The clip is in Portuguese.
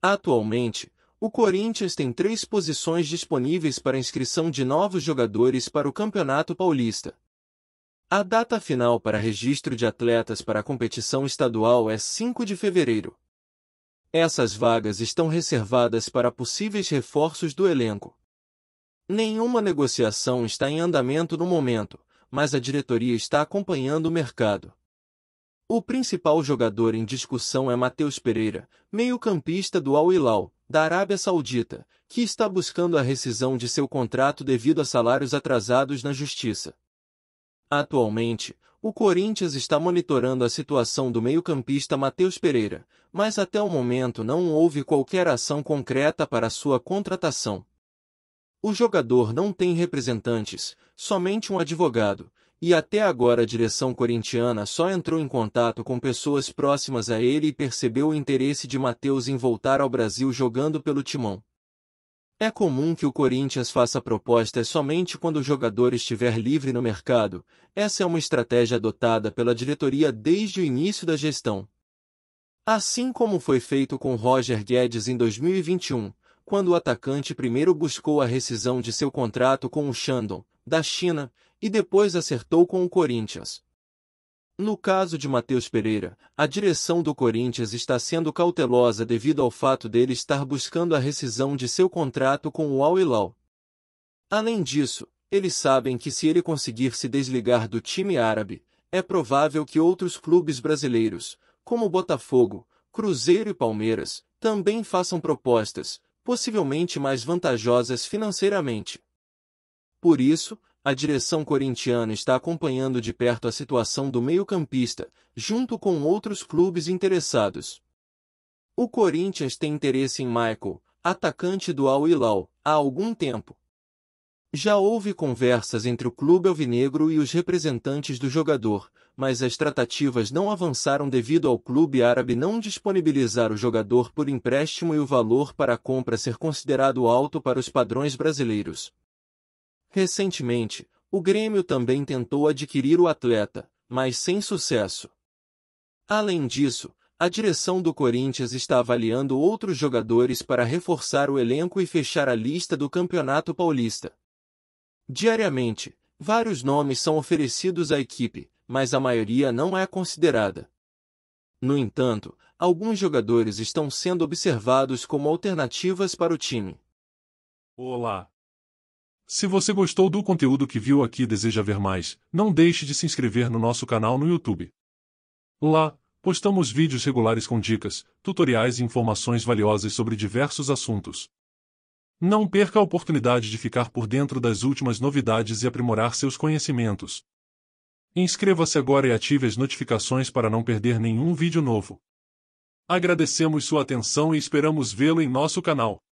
Atualmente, o Corinthians tem três posições disponíveis para inscrição de novos jogadores para o Campeonato Paulista. A data final para registro de atletas para a competição estadual é 5 de fevereiro. Essas vagas estão reservadas para possíveis reforços do elenco. Nenhuma negociação está em andamento no momento, mas a diretoria está acompanhando o mercado. O principal jogador em discussão é Matheus Pereira, meio-campista do Al Hilal, da Arábia Saudita, que está buscando a rescisão de seu contrato devido a salários atrasados na justiça. Atualmente, o Corinthians está monitorando a situação do meio-campista Matheus Pereira, mas até o momento não houve qualquer ação concreta para sua contratação. O jogador não tem representantes, somente um advogado, e até agora a direção corintiana só entrou em contato com pessoas próximas a ele e percebeu o interesse de Mateus em voltar ao Brasil jogando pelo timão. É comum que o Corinthians faça propostas somente quando o jogador estiver livre no mercado. Essa é uma estratégia adotada pela diretoria desde o início da gestão. Assim como foi feito com Roger Guedes em 2021, quando o atacante primeiro buscou a rescisão de seu contrato com o Shandong, da China, e depois acertou com o Corinthians. No caso de Matheus Pereira, a direção do Corinthians está sendo cautelosa devido ao fato dele estar buscando a rescisão de seu contrato com o Al Hilal. Além disso, eles sabem que se ele conseguir se desligar do time árabe, é provável que outros clubes brasileiros, como Botafogo, Cruzeiro e Palmeiras, também façam propostas, possivelmente mais vantajosas financeiramente. Por isso, a direção corintiana está acompanhando de perto a situação do meio-campista, junto com outros clubes interessados. O Corinthians tem interesse em Michael, atacante do Al Hilal, há algum tempo. Já houve conversas entre o clube alvinegro e os representantes do jogador, mas as tratativas não avançaram devido ao clube árabe não disponibilizar o jogador por empréstimo e o valor para a compra ser considerado alto para os padrões brasileiros. Recentemente, o Grêmio também tentou adquirir o atleta, mas sem sucesso. Além disso, a direção do Corinthians está avaliando outros jogadores para reforçar o elenco e fechar a lista do Campeonato Paulista. Diariamente, vários nomes são oferecidos à equipe, mas a maioria não é considerada. No entanto, alguns jogadores estão sendo observados como alternativas para o time. Olá, se você gostou do conteúdo que viu aqui e deseja ver mais, não deixe de se inscrever no nosso canal no YouTube. Lá, postamos vídeos regulares com dicas, tutoriais e informações valiosas sobre diversos assuntos. Não perca a oportunidade de ficar por dentro das últimas novidades e aprimorar seus conhecimentos. Inscreva-se agora e ative as notificações para não perder nenhum vídeo novo. Agradecemos sua atenção e esperamos vê-lo em nosso canal.